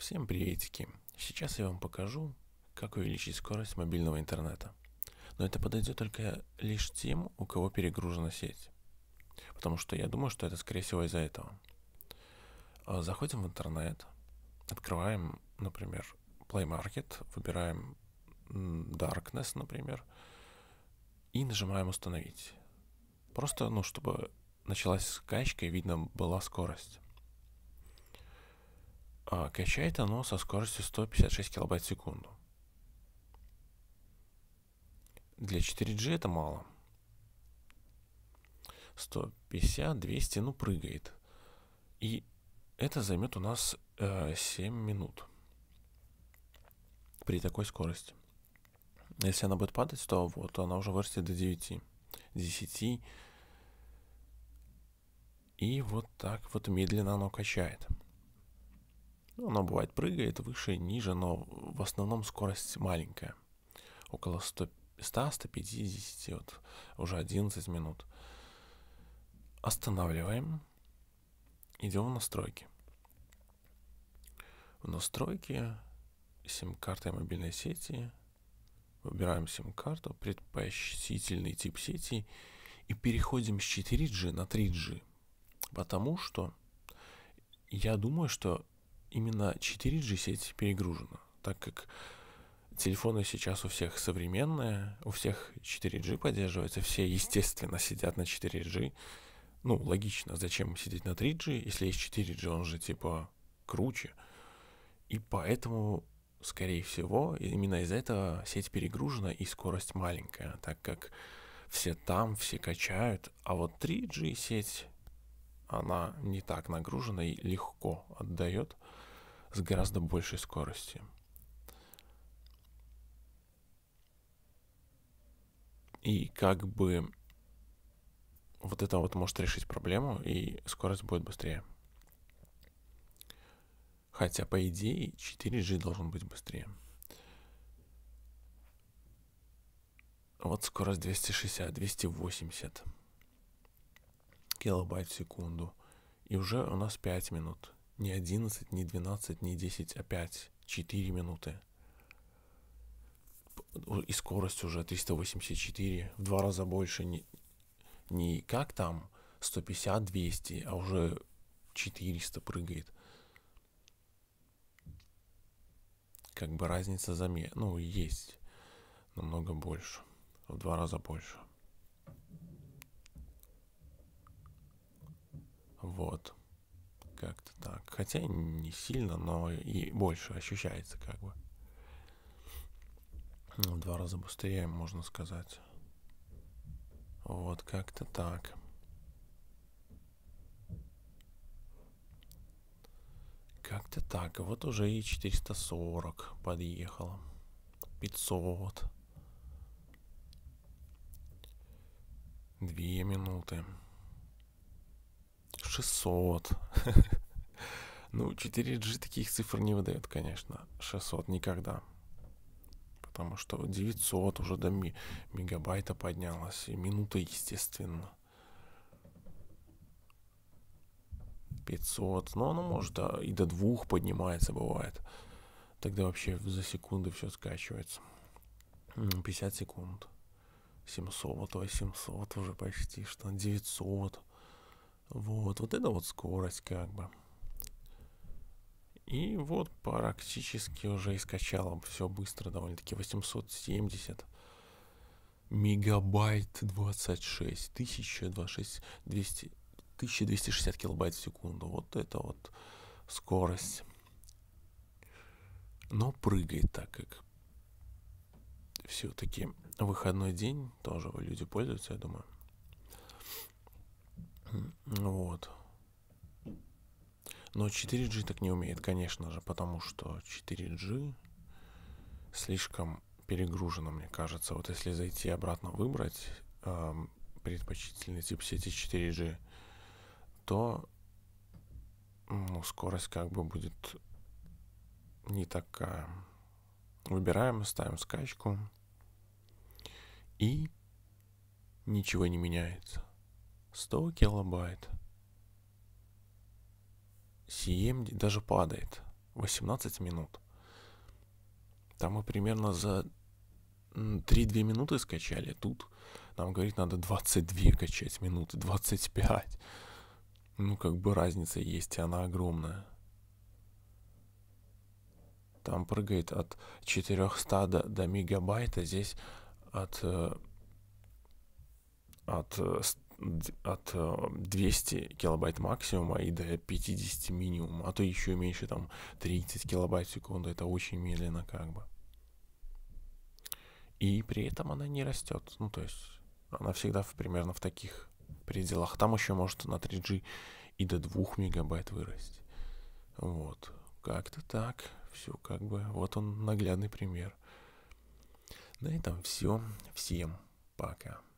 Всем приветики! Сейчас я вам покажу, как увеличить скорость мобильного интернета. Но это подойдет только лишь тем, у кого перегружена сеть. Потому что я думаю, что это скорее всего из-за этого. А, заходим в интернет, открываем, например, Play Market, выбираем Darkness, например, и нажимаем «Установить». Просто, ну, чтобы началась скачка и видно была скорость. А, качает оно со скоростью 156 килобайт в секунду. Для 4G это мало. 150, 200, ну прыгает. И это займет у нас э, 7 минут при такой скорости. Если она будет падать, то вот она уже вырастет до 9, 10. И вот так вот медленно оно качает оно бывает прыгает выше, ниже, но в основном скорость маленькая. Около 100-150, вот уже 11 минут. Останавливаем. Идем в настройки. В настройки сим-карта и мобильной сети. Выбираем сим-карту, предпочтительный тип сети и переходим с 4G на 3G. Потому что я думаю, что именно 4G сеть перегружена, так как телефоны сейчас у всех современные, у всех 4G поддерживается, все, естественно, сидят на 4G. Ну, логично, зачем сидеть на 3G, если есть 4G, он же типа круче. И поэтому, скорее всего, именно из-за этого сеть перегружена и скорость маленькая, так как все там, все качают, а вот 3G сеть, она не так нагружена и легко отдает с гораздо большей скоростью. И как бы вот это вот может решить проблему, и скорость будет быстрее. Хотя, по идее, 4G должен быть быстрее. Вот скорость 260, 280 килобайт в секунду. И уже у нас 5 минут. Не 11, не 12, не 10, а 5. 4 минуты. И скорость уже 384, в два раза больше. Не, не как там 150-200, а уже 400 прыгает. Как бы разница заметна. Ну, есть намного больше. В два раза больше. Вот как-то так. Хотя не сильно, но и больше ощущается как бы. в ну, два раза быстрее, можно сказать. Вот как-то так. Как-то так. Вот уже и 440 подъехало. 500. Две минуты. 600. Ну, 4G таких цифр не выдает, конечно. 600 никогда. Потому что 900 уже до мегабайта поднялось. И минута, естественно. 500. Но ну, оно может а, и до 2 поднимается, бывает. Тогда вообще за секунды все скачивается. 50 секунд. 700, ой, 700 уже почти, что 900. Вот, вот это вот скорость как бы. И вот практически уже и скачало все быстро довольно-таки. 870 мегабайт 26, 1026, 200, 1260 килобайт в секунду. Вот это вот скорость. Но прыгает так, как все-таки выходной день тоже люди пользуются, я думаю. Вот. Но 4G так не умеет, конечно же, потому что 4G слишком перегружено, мне кажется. Вот если зайти обратно выбрать э, предпочтительный тип сети 4G, то ну, скорость как бы будет не такая. Выбираем, ставим скачку. И ничего не меняется. 100 килобайт. CM даже падает. 18 минут. Там мы примерно за 3-2 минуты скачали. Тут нам говорит, надо 22 качать минуты, 25. Ну, как бы разница есть, и она огромная. Там прыгает от 400 до, до мегабайта, здесь от, э, от э, от 200 э, килобайт максимума и до 50 минимум, а то еще меньше, там 30 килобайт в секунду, это очень медленно как бы. И при этом она не растет, ну то есть она всегда в, примерно в таких пределах. Там еще может на 3G и до 2 мегабайт вырасти. Вот, как-то так, все как бы, вот он наглядный пример. На этом все, всем пока.